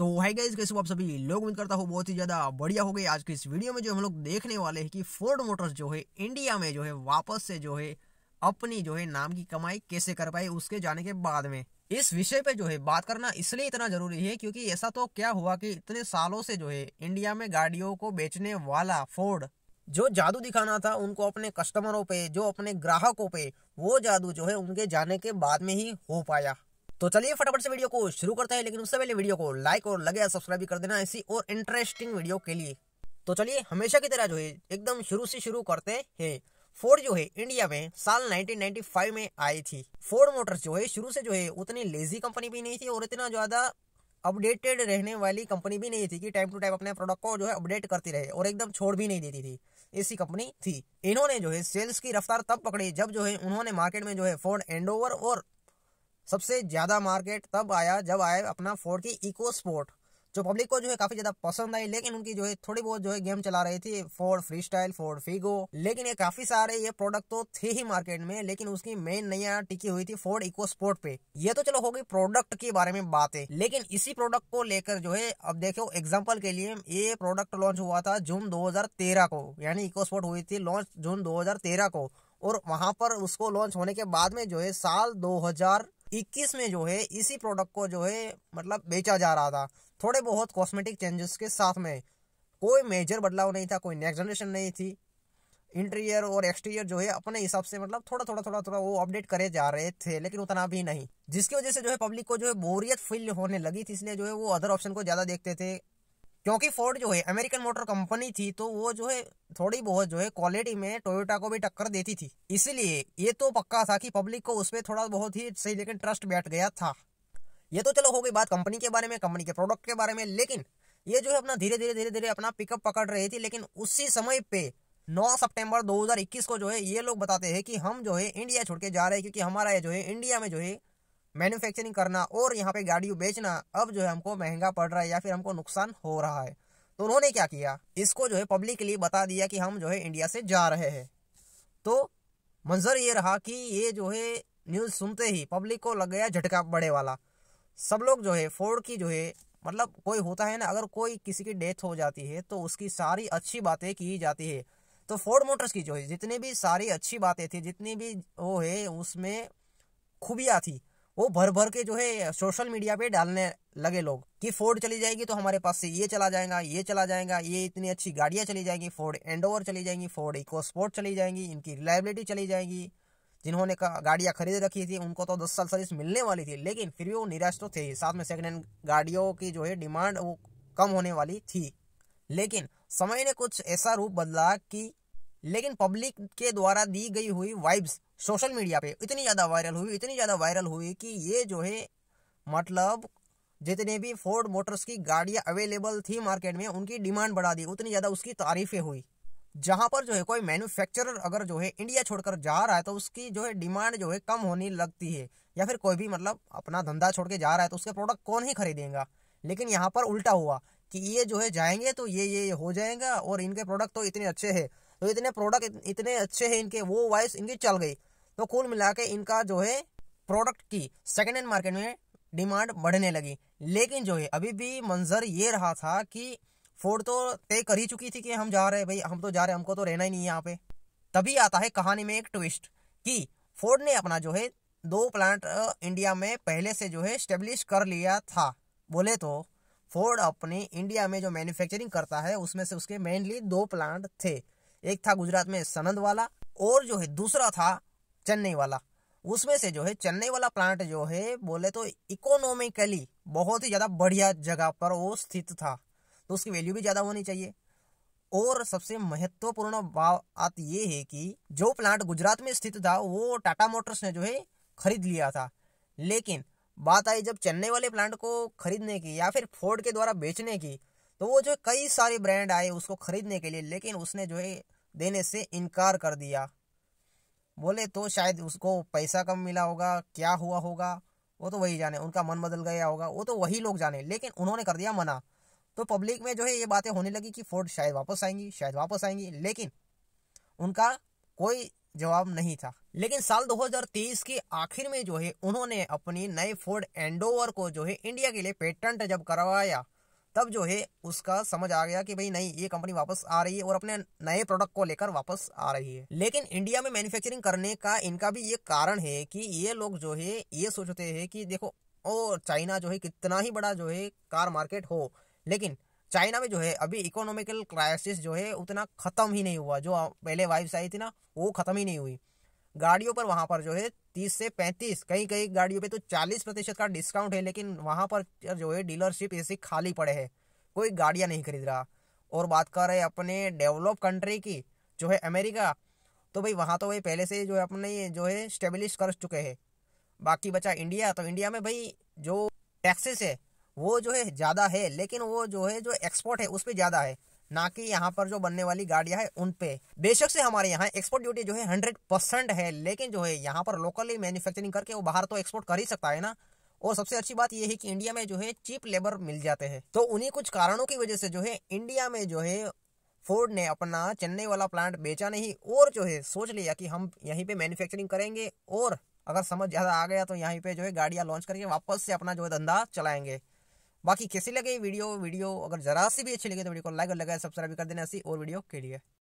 तो hi guys कैसे आप सभी लोग उम्मीद करता हूँ बहुत ही ज़्यादा बढ़िया हो गई आज की इस वीडियो में जो हम लोग देखने वाले हैं कि फोर्ड मोटर्स जो है इंडिया में जो है वापस से जो है अपनी जो है नाम की कमाई कैसे कर पाई उसके जाने के बाद में इस विषय पे जो है बात करना इसलिए इतना जरूरी है क्योंकि ऐसा तो क्या हुआ कि इतने सालों से जो है इंडिया में गाड़ियों को बेचने वाला फोर्ड जो जादू दिखाना था उनको अपने कस्टमरों पे जो अपने ग्राहकों पे वो जादू जो है उनके जाने के बाद में ही हो पाया तो चलिए फटाफट से वीडियो को शुरू करते हैं लेकिन उससे पहले वीडियो को लाइक और लगे सब्सक्राइब भी कर देना ऐसी और इंटरेस्टिंग वीडियो के लिए तो चलिए हमेशा की तरह जो है एकदम शुरू से शुरू करते हैं फोर्ड जो है इंडिया में साल 1995 में आई थी फोर्ड मोटर्स जो है शुरू से जो है उतनी लेजी कंपनी भी नहीं थी और इतना ज़्यादा अपडेटेड रहने वाली कंपनी भी नहीं थी कि टाइम टू टाइम अपने प्रोडक्ट को जो है अपडेट करती रहे और एकदम छोड़ भी नहीं देती थी ऐसी कंपनी थी इन्होंने जो है सेल्स की रफ्तार तब पकड़ी जब जो है उन्होंने मार्केट में जो है फोर्ड एंडोवर और सबसे ज़्यादा मार्केट तब आया जब आया अपना फोर्ड की इको स्पोर्ट जो पब्लिक को जो है काफ़ी ज़्यादा पसंद आई लेकिन उनकी जो है थोड़ी बहुत जो है गेम चला रही थी Ford free style Ford Figo लेकिन ये काफ़ी सारे ये प्रोडक्ट तो थे ही मार्केट में लेकिन उसकी मेन नया टिकी हुई थी फोर्ड इको स्पोर्ट पे ये तो चलो हो गई प्रोडक्ट के बारे में बात है लेकिन इसी प्रोडक्ट को लेकर जो है अब देखो एग्जाम्पल के लिए ये प्रोडक्ट लॉन्च हुआ था जून दो को यानी इको स्पोर्ट हुई थी लॉन्च जून दो को और वहां पर उसको लॉन्च होने के बाद में जो है साल दो इक्कीस में जो है इसी प्रोडक्ट को जो है मतलब बेचा जा रहा था थोड़े बहुत कॉस्मेटिक चेंजेस के साथ में कोई मेजर बदलाव नहीं था कोई नेक्स्ट जनरेशन नहीं थी इंटीरियर और एक्सटीरियर जो है अपने हिसाब से मतलब थोड़ा थोड़ा थोड़ा थोड़ा वो अपडेट करे जा रहे थे लेकिन उतना भी नहीं जिसकी वजह से जो है पब्लिक को जो है बोरियत फील होने लगी थी इसलिए जो है वो अदर ऑप्शन को ज़्यादा देखते थे क्योंकि फोर्ड जो है अमेरिकन मोटर कंपनी थी तो वो जो है थोड़ी बहुत जो है क्वालिटी में टोयोटा को भी टक्कर देती थी इसलिए ये तो पक्का था कि पब्लिक को उसमें थोड़ा बहुत ही सही लेकिन ट्रस्ट बैठ गया था ये तो चलो हो गई बात कंपनी के बारे में कंपनी के प्रोडक्ट के बारे में लेकिन ये जो है अपना धीरे धीरे धीरे धीरे अपना पिकअप पकड़ रही थी लेकिन उसी समय पे 9 सितंबर 2021 को जो है ये लोग बताते हैं कि हम जो है इंडिया छोड़ के जा रहे हैं क्योंकि हमारा ये जो है इंडिया में जो है मैन्युफैक्चरिंग करना और यहाँ पे गाड़ियों बेचना अब जो है हमको महंगा पड़ रहा है या फिर हमको नुकसान हो रहा है तो उन्होंने क्या किया इसको जो है पब्लिक के लिए बता दिया कि हम जो है इंडिया से जा रहे हैं तो मंजर ये रहा कि ये जो है न्यूज़ सुनते ही पब्लिक को लग गया झटका बड़े वाला सब लोग जो है फोर्ड की जो है मतलब कोई होता है ना अगर कोई किसी की डेथ हो जाती है तो उसकी सारी अच्छी बातें की जाती है तो फोर्ड मोटर्स की जो है जितनी भी सारी अच्छी बातें थी जितनी भी वो है उसमें खूबियाँ थी वो भर भर के जो है सोशल मीडिया पे डालने लगे लोग कि फोर्ड चली जाएगी तो हमारे पास से ये चला जाएगा ये चला जाएगा ये इतनी अच्छी गाड़ियाँ चली जाएंगी फोर्ड एंडोवर चली जाएंगी फोर्ड इको स्पोर्ट चली जाएंगी इनकी रिलायबिलिटी चली जाएगी जिन्होंने गाड़ियाँ खरीद रखी थी उनको तो दस साल सर्विस मिलने वाली थी लेकिन फिर भी वो निराश तो थे साथ में सेकेंड हैंड गाड़ियों की जो है डिमांड वो कम होने वाली थी लेकिन समय ने कुछ ऐसा रूप बदला कि लेकिन पब्लिक के द्वारा दी गई हुई वाइब्स सोशल मीडिया पे इतनी ज़्यादा वायरल हुई इतनी ज़्यादा वायरल हुई कि ये जो है मतलब जितने भी फोर्ड मोटर्स की गाड़ियाँ अवेलेबल थी मार्केट में उनकी डिमांड बढ़ा दी उतनी ज़्यादा उसकी तारीफें हुई जहाँ पर जो है कोई मैन्युफैक्चरर अगर जो है इंडिया छोड़कर जा रहा है तो उसकी जो है डिमांड जो है कम होने लगती है या फिर कोई भी मतलब अपना धंधा छोड़ के जा रहा है तो उसके प्रोडक्ट कौन ही खरीदेगा लेकिन यहाँ पर उल्टा हुआ कि ये जो है जाएंगे तो ये ये हो जाएगा और इनके प्रोडक्ट तो इतने अच्छे हैं तो इतने प्रोडक्ट इतने अच्छे हैं इनके वो वॉइस इनकी चल गई तो कुल मिला के इनका जो है प्रोडक्ट की सेकेंड हैंड मार्केट में डिमांड बढ़ने लगी लेकिन जो है अभी भी मंजर ये रहा था कि फोर्ड तो तय कर ही चुकी थी कि हम जा रहे हैं भाई हम तो जा रहे हैं हमको तो रहना ही नहीं है यहाँ पे तभी आता है कहानी में एक ट्विस्ट कि फोर्ड ने अपना जो है दो प्लांट इंडिया में पहले से जो है स्टेब्लिश कर लिया था बोले तो फोर्ड अपनी इंडिया में जो मैन्युफैक्चरिंग करता है उसमें से उसके मेनली दो प्लांट थे एक था गुजरात में सनंद वाला और जो है दूसरा था चेन्नई वाला उसमें से जो है चेन्नई वाला प्लांट जो है बोले तो इकोनॉमिकली बहुत ही ज़्यादा बढ़िया जगह पर वो स्थित था तो उसकी वैल्यू भी ज़्यादा होनी चाहिए और सबसे महत्वपूर्ण बात ये है कि जो प्लांट गुजरात में स्थित था वो टाटा मोटर्स ने जो है खरीद लिया था लेकिन बात आई जब चेन्नई वाले प्लांट को खरीदने की या फिर फोर्ड के द्वारा बेचने की तो वो जो कई सारे ब्रांड आए उसको खरीदने के लिए लेकिन उसने जो है देने से इनकार कर दिया बोले तो शायद उसको पैसा कम मिला होगा क्या हुआ होगा वो तो वही जाने उनका मन बदल गया होगा वो तो वही लोग जाने लेकिन उन्होंने कर दिया मना तो पब्लिक में जो है ये बातें होने लगी कि फोर्ड शायद वापस आएंगी शायद वापस आएंगी लेकिन उनका कोई जवाब नहीं था लेकिन साल 2023 के आखिर में जो है उन्होंने अपनी नए फोर्ड एंडोवर को जो है इंडिया के लिए पेटेंट जब करवाया तब जो है उसका समझ आ गया कि भाई नहीं ये कंपनी वापस आ रही है और अपने नए प्रोडक्ट को लेकर वापस आ रही है लेकिन इंडिया में मैन्युफैक्चरिंग करने का इनका भी ये कारण है कि ये लोग जो है ये सोचते हैं कि देखो ओ चाइना जो है कितना ही बड़ा जो है कार मार्केट हो लेकिन चाइना में जो है अभी इकोनॉमिकल क्राइसिस जो है उतना ख़त्म ही नहीं हुआ जो पहले वाइब्स आई थी ना वो ख़त्म ही नहीं हुई गाड़ियों पर वहाँ पर जो है तीस से पैंतीस कई कई गाड़ियों पे तो चालीस प्रतिशत का डिस्काउंट है लेकिन वहाँ पर जो है डीलरशिप ऐसे खाली पड़े हैं कोई गाड़ियाँ नहीं खरीद रहा और बात कर रहे अपने डेवलप कंट्री की जो है अमेरिका तो भाई वहाँ तो भाई पहले से जो है अपने जो है स्टेब्लिश कर चुके हैं बाकी बचा इंडिया तो इंडिया में भाई जो टैक्सेस है वो जो है ज़्यादा है लेकिन वो जो है जो एक्सपोर्ट है उस पर ज़्यादा है ना कि यहाँ पर जो बनने वाली गाड़ियां हैं उन पे बेशक से हमारे यहाँ एक्सपोर्ट ड्यूटी जो है हंड्रेड परसेंट है लेकिन जो है यहाँ पर लोकली मैन्युफैक्चरिंग करके वो बाहर तो एक्सपोर्ट कर ही सकता है ना और सबसे अच्छी बात यह है कि इंडिया में जो है चीप लेबर मिल जाते हैं तो उन्हीं कुछ कारणों की वजह से जो है इंडिया में जो है फोर्ड ने अपना चेन्नई वाला प्लांट बेचा नहीं और जो है सोच लिया कि हम यहीं पे मैन्युफैक्चरिंग करेंगे और अगर समझ ज़्यादा आ गया तो यहीं पे जो है गाड़ियां लॉन्च करके वापस से अपना जो है धंधा चलाएंगे बाकी कैसी लगे वीडियो वीडियो अगर जरा सी भी अच्छी लगे तो वीडियो को लाइक और लगाए सब्सक्राइब कर देना ऐसी और वीडियो के लिए